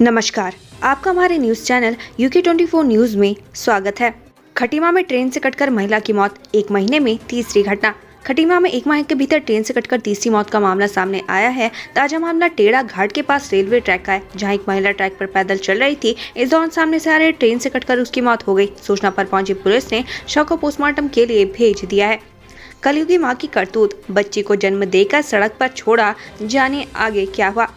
नमस्कार आपका हमारे news channel UK four news में स्वागत है खटीमा में ट्रेन से कटकर महिला की मौत एक महीने में तीसरी घटना खटीमा में एक माह के भीतर ट्रेन से कटकर तीसरी मौत का मामला सामने आया है ताजा मामला टेड़ा घाट के पास रेलवे ट्रैक का है जहां एक महिला ट्रैक पर पैदल चल रही थी इस दौरान सामने से आ रहे ट्रेन से कटकर उसकी मौत हो गई सूचना पर पहुंची पुलिस ने शव को पोस्टमार्टम के लिए भेज दिया है कलयुगी माँ की करतूत बच्ची को जन्म देकर सड़क पर छोड़ा जाने आगे क्या हुआ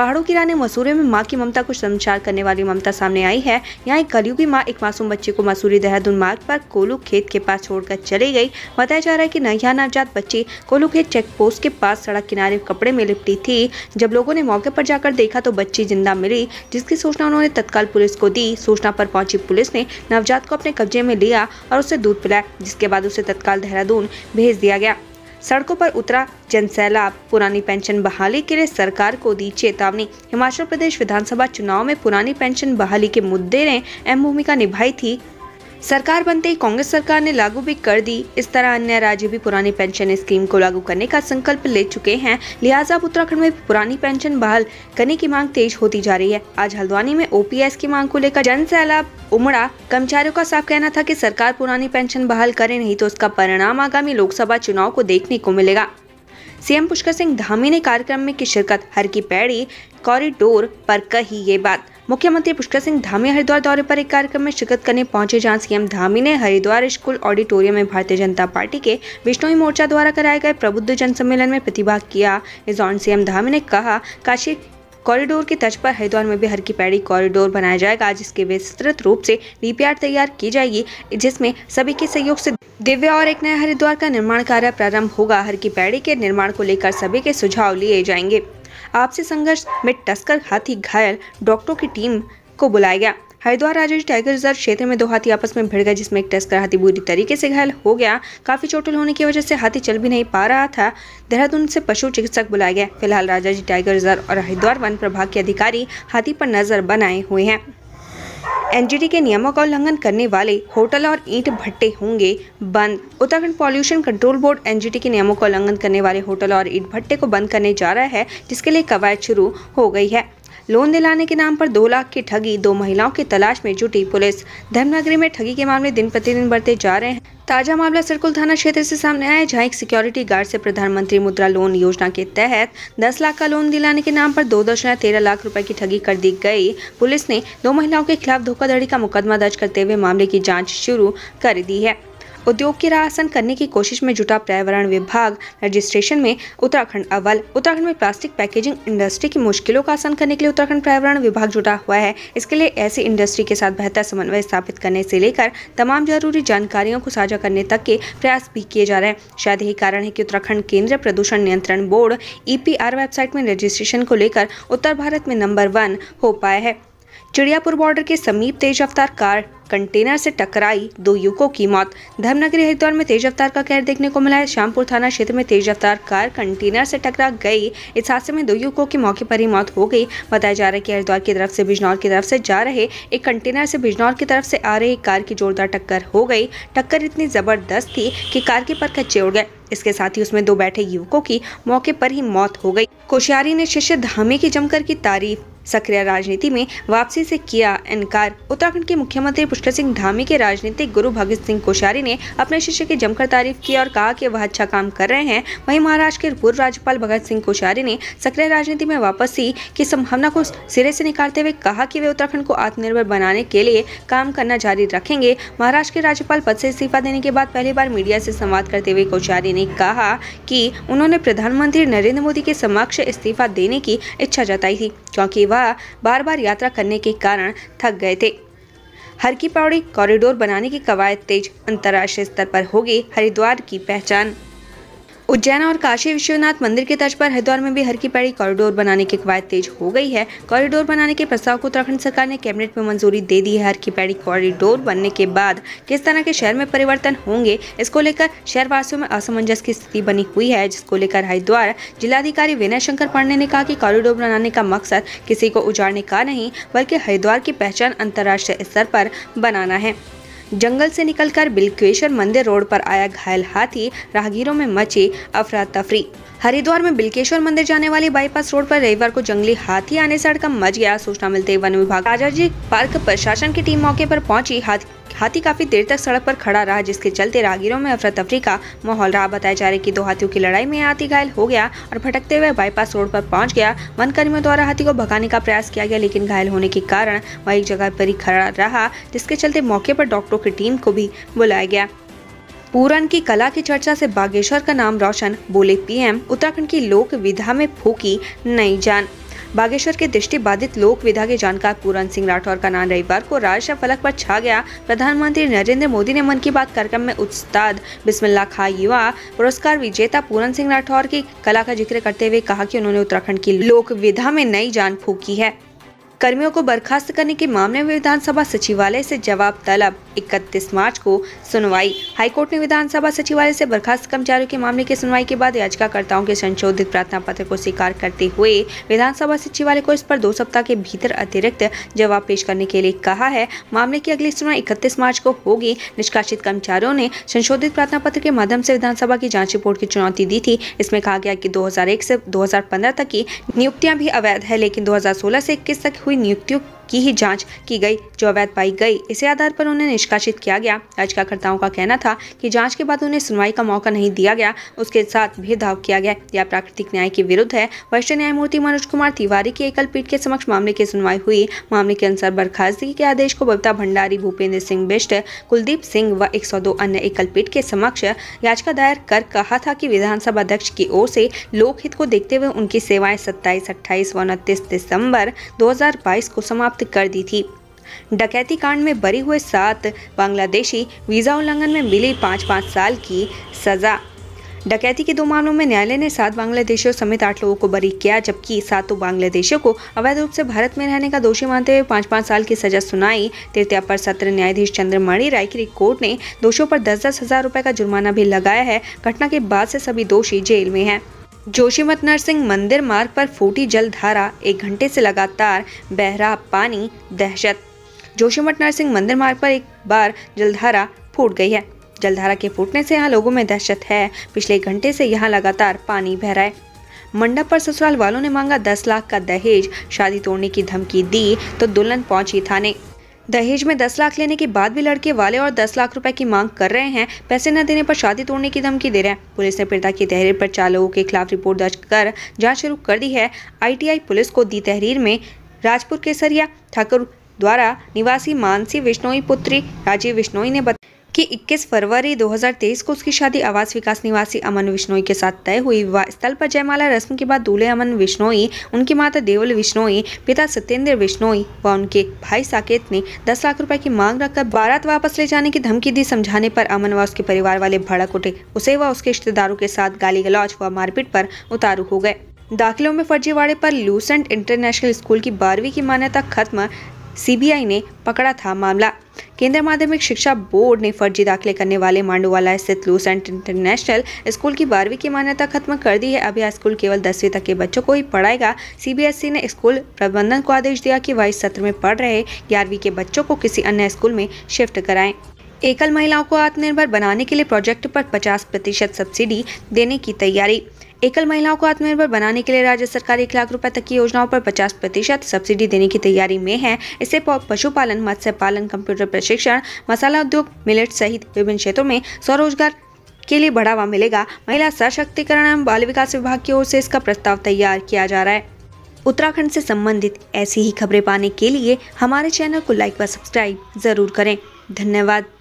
पहाड़ों की रानी मसूरी में माँ की ममता को संचार करने वाली ममता सामने आई है यहाँ एक कलयुगी माँ एक मासूम बच्चे को मसूरी देहरादून मार्ग पर कोलू खेत के पास छोड़कर चली गई बताया जा रहा है कि नया नवजात बच्ची कोलू खेत चेक पोस्ट के पास सड़क किनारे कपड़े में लिपटी थी जब लोगों ने मौके पर जाकर देखा तो बच्ची जिंदा मिली जिसकी सूचना उन्होंने तत्काल पुलिस को दी सूचना पर पहुंची पुलिस ने नवजात को अपने कब्जे में लिया और उसे दूध पिलाया जिसके बाद उसे तत्काल देहरादून भेज दिया गया सड़कों पर उतरा जनसैलाब पुरानी पेंशन बहाली के लिए सरकार को दी चेतावनी हिमाचल प्रदेश विधानसभा चुनाव में पुरानी पेंशन बहाली के मुद्दे ने अहम भूमिका निभाई थी सरकार बनते ही कांग्रेस सरकार ने लागू भी कर दी इस तरह अन्य राज्य भी पुरानी पेंशन स्कीम को लागू करने का संकल्प ले चुके हैं लिहाजा उत्तराखंड में पुरानी पेंशन बहाल करने की मांग तेज होती जा रही है आज हल्द्वानी में ओपीएस की मांग को लेकर जन सैलाब उमड़ा कर्मचारियों का साफ कहना था की सरकार पुरानी पेंशन बहाल करे नहीं तो उसका परिणाम आगामी लोकसभा चुनाव को देखने को मिलेगा सीएम पुष्कर सिंह धामी ने कार्यक्रम में की शिरकत हर की पैड़ी कॉरिडोर पर कही ये बात मुख्यमंत्री पुष्कर सिंह धामी हरिद्वार दौरे पर एक कार्यक्रम में शिरकत करने पहुंचे जहां सीएम धामी ने हरिद्वार स्कूल ऑडिटोरियम में भारतीय जनता पार्टी के विष्णोई मोर्चा द्वारा कराए गए प्रबुद्ध जन सम्मेलन में प्रतिभाग किया इस दौरान सीएम धामी ने कहा काशी कॉरिडोर की तर्ज पर हरिद्वार में भी हर की पैड़ी कॉरिडोर बनाया जाएगा जिसके विस्तृत रूप से डीपीआर तैयार की जाएगी जिसमें सभी के सहयोग से दिव्य और एक नया हरिद्वार का निर्माण कार्य प्रारंभ होगा हर की पैड़ी के निर्माण को लेकर सभी के सुझाव लिए जाएंगे आपसी संघर्ष में टस्कर हाथी घायल डॉक्टरों की टीम को बुलाया गया हरिद्वार राजेश टाइगर रिजर्व क्षेत्र में दो हाथी आपस में भिड़ गए जिसमें एक टस्कर हाथी बुरी तरीके से घायल हो गया काफी चोटिल होने की वजह से हाथी चल भी नहीं पा रहा था देहरादून से पशु चिकित्सक बुलाया गया फिलहाल राजाजी टाइगर रिजर्व और हरिद्वार वन प्रभाग के अधिकारी हाथी पर नजर बनाए हुए हैं एनजीटी के नियमों का उल्लंघन करने वाले होटल और ईंट भट्टे होंगे बंद Uttarakhand pollution control board NGT के नियमों का उल्लंघन करने वाले होटल और ईंट भट्टे को बंद करने जा रहा है जिसके लिए कवायद शुरू हो गई है लोन दिलाने के नाम पर दो लाख की ठगी दो महिलाओं की तलाश में जुटी पुलिस धर्मनगरी में ठगी के मामले दिन प्रतिदिन बढ़ते जा रहे हैं ताजा मामला सर्कुल थाना क्षेत्र से सामने आया जहां एक सिक्योरिटी गार्ड से प्रधानमंत्री मुद्रा लोन योजना के तहत 10 लाख का लोन दिलाने के नाम पर दो दशमलव तेरह लाख रुपए की ठगी कर दी गई पुलिस ने दो महिलाओं के खिलाफ धोखाधड़ी का मुकदमा दर्ज करते हुए मामले की जांच शुरू कर दी है उद्योग की राहसन करने की कोशिश में जुटा पर्यावरण विभाग रजिस्ट्रेशन में उत्तराखंड अव्वल उत्तराखंड में प्लास्टिक पैकेजिंग इंडस्ट्री की मुश्किलों का आसान करने के लिए उत्तराखंड पर्यावरण विभाग जुटा हुआ है इसके लिए ऐसी इंडस्ट्री के साथ बेहतर समन्वय स्थापित करने से लेकर तमाम जरूरी जानकारियों को साझा करने तक के प्रयास भी किए जा रहे हैं शायद यही कारण है कि उत्तराखंड केंद्रीय प्रदूषण नियंत्रण बोर्ड ई e वेबसाइट में रजिस्ट्रेशन को लेकर उत्तर भारत में नंबर वन हो पाया है चिड़ियापुर बॉर्डर के समीप तेज रफ्तार कार कंटेनर से टकराई दो युवकों की मौत धर्मनगरी हरिद्वार में तेज रफ्तार का कहर देखने को मिला है श्यामपुर थाना क्षेत्र में तेज रफ्तार कार कंटेनर से टकरा गई इस हादसे में दो युवकों की मौके पर ही मौत हो गई बताया जा रहा है कि हरिद्वार की तरफ से बिजनौर की तरफ से जा रहे एक कंटेनर से बिजनौर की तरफ से आ रही कार की जोरदार टक्कर हो गई टक्कर इतनी जबरदस्त थी कि कार के पर कच्चे उड़ गए इसके साथ ही उसमें दो बैठे युवकों की मौके पर ही मौत हो गई कोशियारी ने शिष्य धामे की जमकर की तारीफ सक्रिय राजनीति में वापसी से किया इनकार उत्तराखंड के मुख्यमंत्री पुष्कर सिंह धामी के राजनीतिक गुरु भगत सिंह कोश्यारी ने अपने शिष्य की जमकर तारीफ की और कहा कि वह अच्छा काम कर रहे हैं वहीं महाराष्ट्र के पूर्व राज्यपाल भगत सिंह कोश्यारी ने सक्रिय राजनीति में वापसी की संभावना को सिरे से निकालते हुए कहा कि वे उत्तराखंड को आत्मनिर्भर बनाने के लिए काम करना जारी रखेंगे महाराष्ट्र के राज्यपाल पद से इस्तीफा देने के बाद पहली बार मीडिया से संवाद करते हुए कोश्यारी ने कहा कि उन्होंने प्रधानमंत्री नरेंद्र मोदी के समक्ष इस्तीफा देने की इच्छा जताई थी क्योंकि वह बार बार यात्रा करने के कारण थक गए थे हर की पौड़ी कॉरिडोर बनाने की कवायद तेज अंतर्राष्ट्रीय स्तर पर होगी हरिद्वार की पहचान उज्जैन और काशी विश्वनाथ मंदिर के तर्ज पर हरिद्वार में भी हर की पैड़ी कॉरिडोर बनाने की कवायद तेज हो गई है कॉरिडोर बनाने के प्रस्ताव को उत्तराखंड सरकार ने कैबिनेट में मंजूरी दे दी है हर की पैड़ी कॉरिडोर बनने के बाद किस तरह के शहर में परिवर्तन होंगे इसको लेकर शहरवासियों में असमंजस की स्थिति बनी हुई है जिसको लेकर हरिद्वार जिलाधिकारी विनय शंकर पांडे ने कहा की कॉरिडोर बनाने का मकसद किसी को उजाड़ने का नहीं बल्कि हरिद्वार की पहचान अंतर्राष्ट्रीय स्तर पर बनाना है जंगल से निकलकर बिल्केश्वर मंदिर रोड पर आया घायल हाथी राहगीरों में मची अफरा तफरी हरिद्वार में बिल्केश्वर मंदिर जाने वाली बाईपास रोड पर रविवार को जंगली हाथी आने से हड़कम मच गया सूचना मिलते ही वन विभाग राजाजी पार्क प्रशासन की टीम मौके पर पहुंची हाथी हाथी काफी देर तक सड़क पर खड़ा रहा जिसके चलते राहगीरों में अफरा तफरी का माहौल रहा बताया जा रहा है कि दो हाथियों की लड़ाई में हाथी घायल हो गया और भटकते हुए बाईपास रोड पर पहुंच गया वन कर्मियों द्वारा हाथी को भगाने का प्रयास किया गया लेकिन घायल होने के कारण वह एक जगह पर ही खड़ा रहा जिसके चलते मौके पर डॉक्टर की टीम को भी बुलाया गया पूरन की कला की चर्चा से बागेश्वर का नाम रोशन बोले पीएम उत्तराखंड की लोक विधा में फूकी नई जान बागेश्वर के दृष्टि बाधित लोक विधा के जानकार पूरन सिंह राठौर का नाम रविवार को राजस्व फलक पर छा गया प्रधानमंत्री नरेंद्र मोदी ने मन की बात कार्यक्रम में उस्ताद बिस्मिल्ला खा युवा पुरस्कार विजेता पूरन सिंह राठौर की कला का जिक्र करते हुए कहा कि उन्होंने उत्तराखंड की लोक विधा में नई जान फूकी है कर्मियों को बर्खास्त करने के मामले में विधानसभा सचिवालय से जवाब तलब इकतीस मार्च को सुनवाई हाईकोर्ट ने विधानसभा सचिवालय से बर्खास्त कर्मचारियों के मामले की सुनवाई के बाद याचिकाकर्ताओं के संशोधित प्रार्थना पत्र को स्वीकार करते हुए विधानसभा सचिवालय को इस पर दो सप्ताह के भीतर अतिरिक्त जवाब पेश करने के लिए कहा है मामले की अगली सुनवाई इकतीस मार्च को होगी निष्कासित कर्मचारियों ने संशोधित प्रार्थना पत्र के माध्यम से विधानसभा की जांच रिपोर्ट की चुनौती दी थी इसमें कहा गया कि 2001 से 2015 तक की नियुक्तियां भी अवैध है लेकिन 2016 से इक्कीस तक हुई नियुक्तियों की ही जाँच की गई जो अवैध पाई गई इसी आधार पर उन्हें निष्कासित किया गया याचिकाकर्ताओं का कहना था कि जाँच के बाद उन्हें सुनवाई का मौका नहीं दिया गया उसके साथ भेदभाव किया गया यह प्राकृतिक न्याय के विरुद्ध है वरिष्ठ न्यायमूर्ति मनोज कुमार तिवारी की एकल पीठ के समक्ष मामले की सुनवाई हुई मामले के अनुसार बर्खास्तगी के आदेश को बबिता भंडारी भूपेंद्र सिंह बिष्ट कुलदीप सिंह व एक अन्य एकल पीठ के समक्ष याचिका दायर कर कहा था कि विधानसभा अध्यक्ष की ओर से लोकहित को देखते हुए उनकी सेवाएं 27, अट्ठाईस व उनतीस दिसंबर 2022 को समाप्त समाप्त कर दी थी डकैती कांड में बरी हुए सात बांग्लादेशी वीज़ा उल्लंघन में मिली पाँच पाँच साल की सज़ा डकैती के दो मामलों में न्यायालय ने सात बांग्लादेशियों समेत आठ लोगों को बरी किया जबकि सातों बांग्लादेशियों को अवैध रूप से भारत में रहने का दोषी मानते हुए पाँच पाँच साल की सजा सुनाई तृतीया पर सत्र न्यायाधीश चंद्रमणि राय की कोर्ट ने दोषियों पर दस दस हजार रुपये का जुर्माना भी लगाया है घटना के बाद से सभी दोषी जेल में हैं जोशीमठ नरसिंह मंदिर मार्ग पर फूटी जलधारा एक घंटे से लगातार बह रहा पानी दहशत जोशीमठ नरसिंह मंदिर मार्ग पर एक बार जलधारा फूट गई है जलधारा के फूटने से यहाँ लोगों में दहशत है पिछले एक घंटे से यहाँ लगातार पानी बह रहा है मंडप पर ससुराल वालों ने मांगा दस लाख का दहेज शादी तोड़ने की धमकी दी तो दुल्हन पहुंची थाने दहेज में दस लाख लेने के बाद भी लड़के वाले और दस लाख रुपए की मांग कर रहे हैं पैसे न देने पर शादी तोड़ने की धमकी दे रहे हैं पुलिस ने पीड़िता की तहरीर पर चार लोगों के खिलाफ रिपोर्ट दर्ज कर जांच शुरू कर दी है आईटीआई पुलिस को दी तहरीर में राजपुर केसरिया ठाकुर द्वारा निवासी मानसी विश्नोई पुत्री राजीव विश्नोई ने बताया कि 21 फरवरी 2023 को उसकी शादी आवास विकास निवासी अमन विश्नोई के साथ तय हुई विवाह स्थल पर जयमाला रस्म के बाद दूल्हे अमन विश्नोई उनकी माता देवल विश्नोई पिता सत्येंद्र विश्नोई व उनके भाई साकेत ने 10 लाख रुपए की मांग रखकर बारात वापस ले जाने की धमकी दी समझाने पर अमन व उसके परिवार वाले भड़क उठे उसे व उसके रिश्तेदारों के साथ गाली गलौज व मारपीट पर उतारू हो गए दाखिलों में फर्जीवाड़े पर लूसेंट इंटरनेशनल स्कूल की बारहवीं की मान्यता खत्म सीबीआई ने पकड़ा था मामला केंद्रीय माध्यमिक शिक्षा बोर्ड ने फर्जी दाखिले करने वाले मांडूवाला स्थित लूसेंट इंटरनेशनल स्कूल की बारहवीं की मान्यता खत्म कर दी है अब यह स्कूल केवल दसवीं तक के बच्चों को ही पढ़ाएगा सीबीएसई ने स्कूल प्रबंधन को आदेश दिया कि वह इस सत्र में पढ़ रहे ग्यारहवीं के बच्चों को किसी अन्य स्कूल में शिफ्ट कराएं एकल महिलाओं को आत्मनिर्भर बनाने के लिए प्रोजेक्ट पर 50 प्रतिशत सब्सिडी देने की तैयारी एकल महिलाओं को आत्मनिर्भर बनाने के लिए राज्य सरकार एक लाख रुपए तक की योजनाओं पर 50 प्रतिशत सब्सिडी देने की तैयारी में है इससे पशुपालन मत्स्य पालन कंप्यूटर प्रशिक्षण मसाला उद्योग मिलेट सहित विभिन्न क्षेत्रों में स्वरोजगार के लिए बढ़ावा मिलेगा महिला सशक्तिकरण एवं बाल विकास विभाग की ओर से इसका प्रस्ताव तैयार किया जा रहा है उत्तराखंड से संबंधित ऐसी ही खबरें पाने के लिए हमारे चैनल को लाइक व सब्सक्राइब जरूर करें धन्यवाद